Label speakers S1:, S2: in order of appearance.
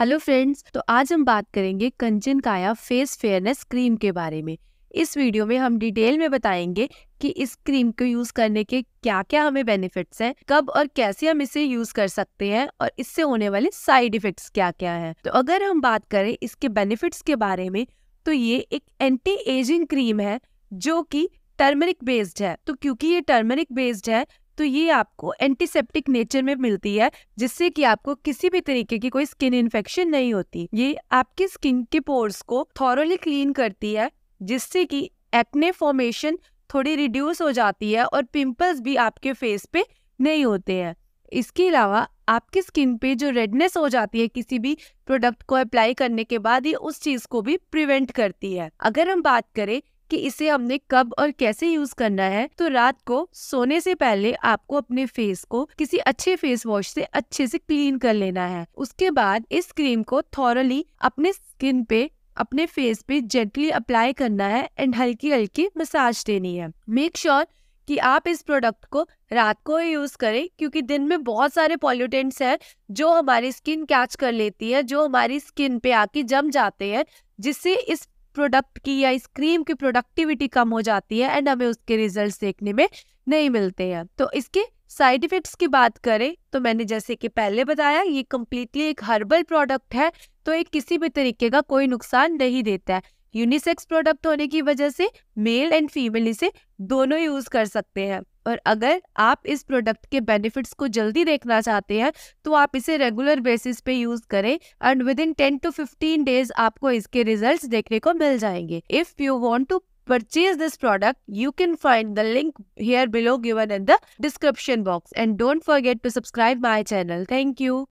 S1: hello friends तो आज हम बात करेंगे कंचन काया फेस फेयरनेस क्रीम के बारे में इस वीडियो में हम डिटेल में बताएंगे कि इस क्रीम को यूज करने के क्या क्या हमें बेनिफिट्स हैं कब और कैसे हम इसे यूज कर सकते हैं और इससे होने वाले साइड इफेक्ट्स क्या क्या हैं तो अगर हम बात करें इसके बेनिफिट्स के बारे में तो ये एक एंटी एजिंग क्रीम है जो की टर्मरिक बेस्ड है तो क्योंकि ये टर्मरिक बेस्ड है तो ये आपको एंटीसेप्टिक नेचर में मिलती है जिससे कि आपको किसी भी तरीके की कोई स्किन इन्फेक्शन नहीं होती ये आपकी स्किन के पोर्स को थॉरली क्लीन करती है जिससे कि एक्ने फॉर्मेशन थोड़ी रिड्यूस हो जाती है और पिंपल्स भी आपके फेस पे नहीं होते हैं इसके अलावा आपकी स्किन पे जो रेडनेस हो जाती है किसी भी प्रोडक्ट को अप्लाई करने के बाद ये उस चीज़ को भी प्रिवेंट करती है अगर हम बात करें कि इसे हमने कब और कैसे यूज करना है तो रात को सोने से पहले आपको अपने फेस को किसी अच्छे फेस वॉश से अच्छे से क्लीन कर लेना है उसके बाद इस क्रीम को थॉरली अपने स्किन पे अपने फेस पे जेंटली अप्लाई करना है एंड हल्की हल्की मसाज देनी है मेक श्योर sure कि आप इस प्रोडक्ट को रात को ही यूज़ करें क्योंकि दिन में बहुत सारे पॉल्यूटेंट्स हैं जो हमारी स्किन कैच कर लेती है जो हमारी स्किन पे आके जम जाते हैं जिससे इस प्रोडक्ट की या इस क्रीम की प्रोडक्टिविटी कम हो जाती है एंड हमें उसके रिजल्ट देखने में नहीं मिलते हैं तो इसके साइड इफेक्ट्स की बात करें तो मैंने जैसे कि पहले बताया ये कम्प्लीटली एक हर्बल प्रोडक्ट है तो ये किसी भी तरीके का कोई नुकसान नहीं देता है यूनिसेक्स प्रोडक्ट होने की वजह से मेल एंड फीमेल इसे दोनों यूज कर सकते हैं और अगर आप इस प्रोडक्ट के बेनिफिट्स को जल्दी देखना चाहते हैं तो आप इसे रेगुलर बेसिस पे यूज करें and with in ten to fifteen days आपको इसके रिजल्ट देखने को मिल जाएंगे if you want to purchase this product you can find the link here below given in the description box and don't forget to subscribe my channel thank you